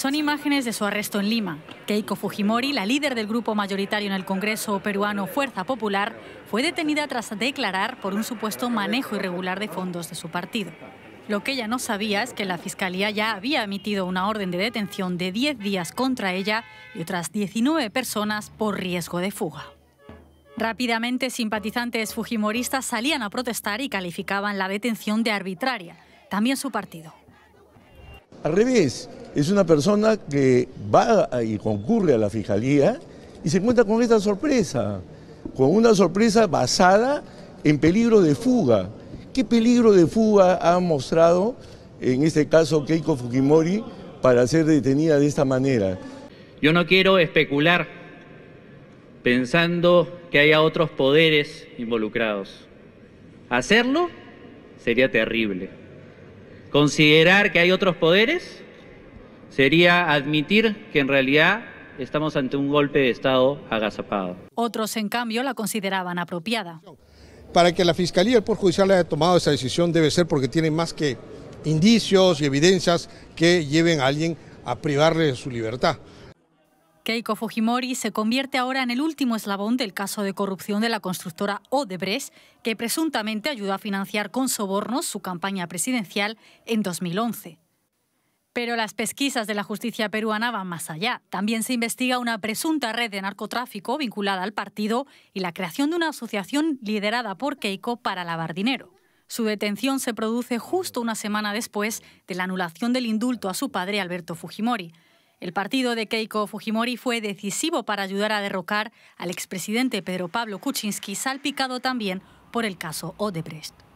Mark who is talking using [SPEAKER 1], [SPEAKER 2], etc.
[SPEAKER 1] Son imágenes de su arresto en Lima. Keiko Fujimori, la líder del grupo mayoritario en el Congreso peruano Fuerza Popular, fue detenida tras declarar por un supuesto manejo irregular de fondos de su partido. Lo que ella no sabía es que la Fiscalía ya había emitido una orden de detención de 10 días contra ella y otras 19 personas por riesgo de fuga. Rápidamente, simpatizantes fujimoristas salían a protestar y calificaban la detención de arbitraria, también su partido.
[SPEAKER 2] Al revés, es una persona que va y concurre a la fiscalía y se encuentra con esta sorpresa, con una sorpresa basada en peligro de fuga. ¿Qué peligro de fuga ha mostrado en este caso Keiko Fukimori para ser detenida de esta manera?
[SPEAKER 3] Yo no quiero especular pensando que haya otros poderes involucrados. Hacerlo sería terrible. Considerar que hay otros poderes sería admitir que en realidad estamos ante un golpe de Estado agazapado.
[SPEAKER 1] Otros, en cambio, la consideraban apropiada.
[SPEAKER 4] Para que la Fiscalía y el Poder Judicial haya tomado esa decisión debe ser porque tienen más que indicios y evidencias que lleven a alguien a privarle de su libertad.
[SPEAKER 1] Keiko Fujimori se convierte ahora en el último eslabón del caso de corrupción de la constructora Odebrecht, que presuntamente ayudó a financiar con sobornos su campaña presidencial en 2011. Pero las pesquisas de la justicia peruana van más allá. También se investiga una presunta red de narcotráfico vinculada al partido y la creación de una asociación liderada por Keiko para lavar dinero. Su detención se produce justo una semana después de la anulación del indulto a su padre Alberto Fujimori. El partido de Keiko Fujimori fue decisivo para ayudar a derrocar al expresidente Pedro Pablo Kuczynski, salpicado también por el caso Odebrecht.